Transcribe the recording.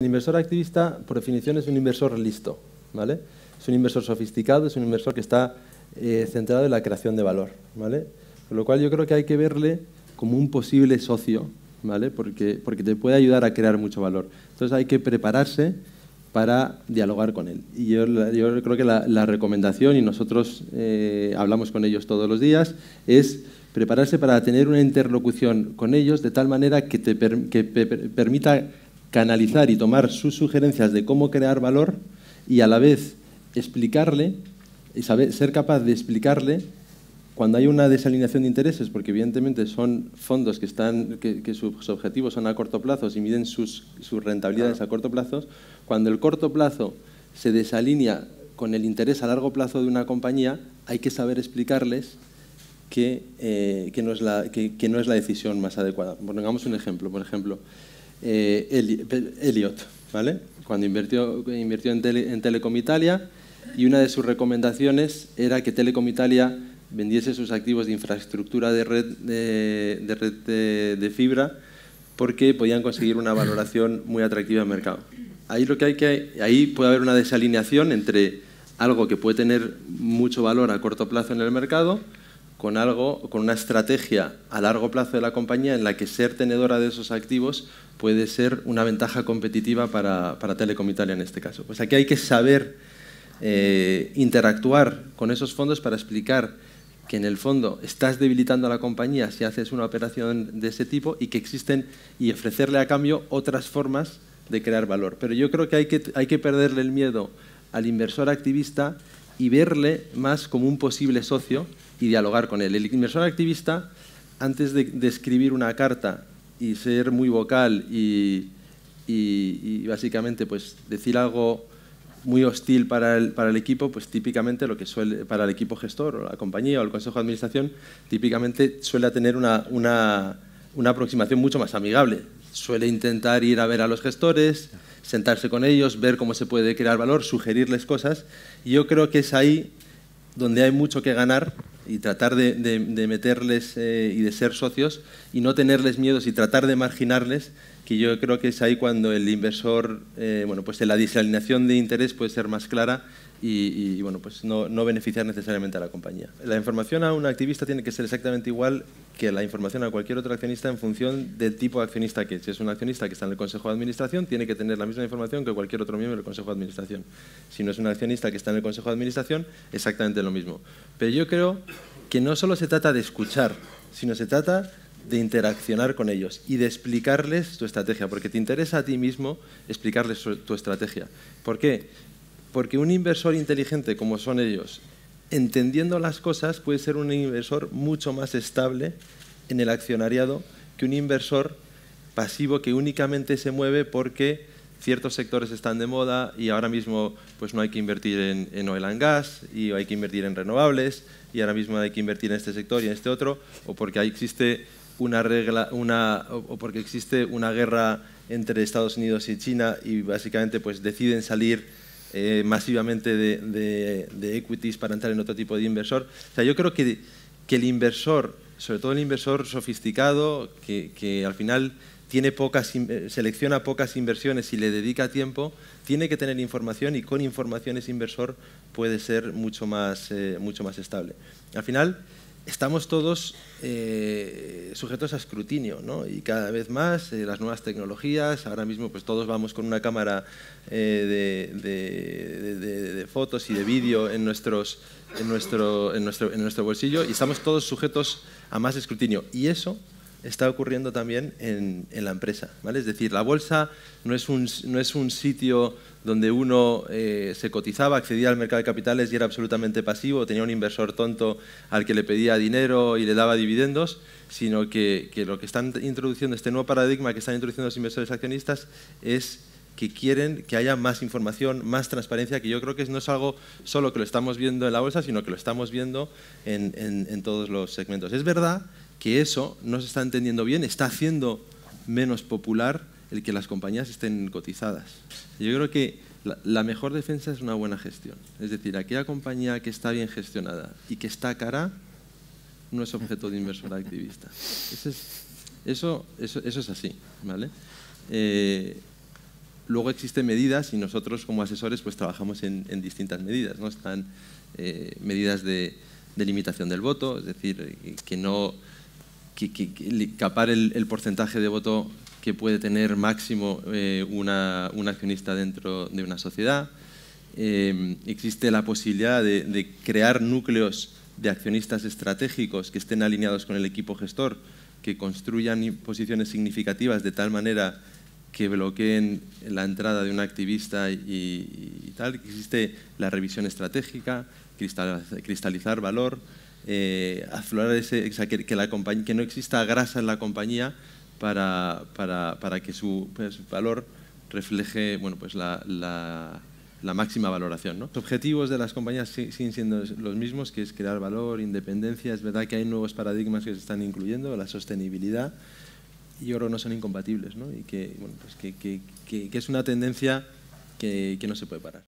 El inversor activista, por definición, es un inversor listo, ¿vale? Es un inversor sofisticado, es un inversor que está eh, centrado en la creación de valor, ¿vale? Con lo cual yo creo que hay que verle como un posible socio, ¿vale? Porque, porque te puede ayudar a crear mucho valor. Entonces hay que prepararse para dialogar con él. Y yo, creo que la, recomendación, y nosotros eh, hablamos con ellos todos los días, es prepararse para tener una interlocución con ellos de tal manera que te que permita canalizar y tomar sus sugerencias de cómo crear valor y a la vez explicarle y saber, ser capaz de explicarle cuando hay una desalineación de intereses, porque evidentemente son fondos que, están, que, sus objetivos son a corto plazo y miden sus, rentabilidades a corto plazo, cuando el corto plazo se desalinea con el interés a largo plazo de una compañía, hay que saber explicarles que, eh, no, es la, que, no es la decisión más adecuada. Pongamos un ejemplo, por ejemplo. Eh, Elliot, ¿vale? cuando invirtió, en, Telecom Italia y una de sus recomendaciones era que Telecom Italia vendiese sus activos de infraestructura de red de, fibra porque podían conseguir una valoración muy atractiva el mercado. Ahí, lo que hay que, ahí puede haber una desalineación entre algo que puede tener mucho valor a corto plazo en el mercado con algo, con una estrategia a largo plazo de la compañía en la que ser tenedora de esos activos puede ser una ventaja competitiva para, para Telecom Italia en este caso. Pues aquí hay que saber eh, interactuar con esos fondos para explicar que en el fondo estás debilitando a la compañía si haces una operación de ese tipo y que existen y ofrecerle a cambio otras formas de crear valor. Pero yo creo que, hay que perderle el miedo al inversor activista y verle más como un posible socio y dialogar con él. El inversor activista, antes de, escribir una carta y ser muy vocal y, básicamente pues, decir algo muy hostil para el, equipo, pues típicamente lo que suele, para el equipo gestor o la compañía o el consejo de administración, típicamente suele tener una aproximación mucho más amigable suele intentar ir a ver a los gestores, sentarse con ellos, ver cómo se puede crear valor, sugerirles cosas. Y yo creo que es ahí donde hay mucho que ganar y tratar de, meterles eh, y de ser socios y no tenerles miedos y tratar de marginarles, que yo creo que es ahí cuando el inversor, eh, bueno, pues la disalineación de interés puede ser más clara y, bueno, pues no, no, beneficiar necesariamente a la compañía. La información a un activista tiene que ser exactamente igual que la información a cualquier otro accionista en función del tipo de accionista que es. Si es un accionista que está en el Consejo de Administración, tiene que tener la misma información que cualquier otro miembro del Consejo de Administración. Si no es un accionista que está en el Consejo de Administración, exactamente lo mismo. Pero yo creo que no solo se trata de escuchar, sino se trata de interaccionar con ellos y de explicarles tu estrategia, porque te interesa a ti mismo explicarles tu estrategia. ¿Por qué? Porque un inversor inteligente como son ellos, entendiendo las cosas, puede ser un inversor mucho más estable en el accionariado que un inversor pasivo que únicamente se mueve porque ciertos sectores están de moda y ahora mismo pues no hay que invertir en, oil and gas y hay que invertir en renovables y ahora mismo hay que invertir en este sector y en este otro o porque existe una regla una o porque existe una guerra entre Estados Unidos y China y básicamente pues deciden salir eh, masivamente de, de, equities para entrar en otro tipo de inversor. O sea, yo creo que, que el inversor, sobre todo el inversor sofisticado, que, que al final tiene pocas, eh, selecciona pocas inversiones y le dedica tiempo, tiene que tener información y con información ese inversor puede ser mucho más, eh, mucho más estable. Al final, estamos todos eh, sujetos a escrutinio, ¿no? Y cada vez más eh, las nuevas tecnologías, ahora mismo pues todos vamos con una cámara eh, de, fotos y de vídeo en, nuestros, en, nuestro, en, nuestro, en nuestro bolsillo y estamos todos sujetos a más escrutinio. Y eso está ocurriendo también en, la empresa. ¿vale? Es decir, la bolsa no es un, no es un sitio donde uno eh, se cotizaba, accedía al mercado de capitales y era absolutamente pasivo, tenía un inversor tonto al que le pedía dinero y le daba dividendos, sino que, lo que están introduciendo, este nuevo paradigma que están introduciendo los inversores accionistas es que quieren que haya más información, más transparencia, que yo creo que no es algo solo que lo estamos viendo en la bolsa, sino que lo estamos viendo en, en, en todos los segmentos. Es verdad que eso no se está entendiendo bien, está haciendo menos popular el que las compañías estén cotizadas. Yo creo que la, mejor defensa es una buena gestión. Es decir, aquella compañía que está bien gestionada y que está cara no es objeto de inversor activista. Eso es, eso, es así. ¿vale? Eh, luego existen medidas y nosotros como asesores pues trabajamos en, distintas medidas. ¿no? Están eh, medidas de, limitación del voto, es decir, eh, que no que, capar el, porcentaje de voto que puede tener máximo eh, un accionista dentro de una sociedad. Eh, existe la posibilidad de, crear núcleos de accionistas estratégicos que estén alineados con el equipo gestor, que construyan posiciones significativas de tal manera que bloqueen la entrada de un activista y tal. Existe la revisión estratégica, cristalizar valor, eh, aflorar ese, que, que no exista grasa en la compañía para, para, que su pues, valor refleje bueno, pues la, la, máxima valoración. Los objetivos de las compañías siguen siendo los mismos, que es crear valor, independencia. Es verdad que hay nuevos paradigmas que se están incluyendo, la sostenibilidad, y oro no son incompatibles, y que, bueno, pues que es una tendencia que no se puede parar.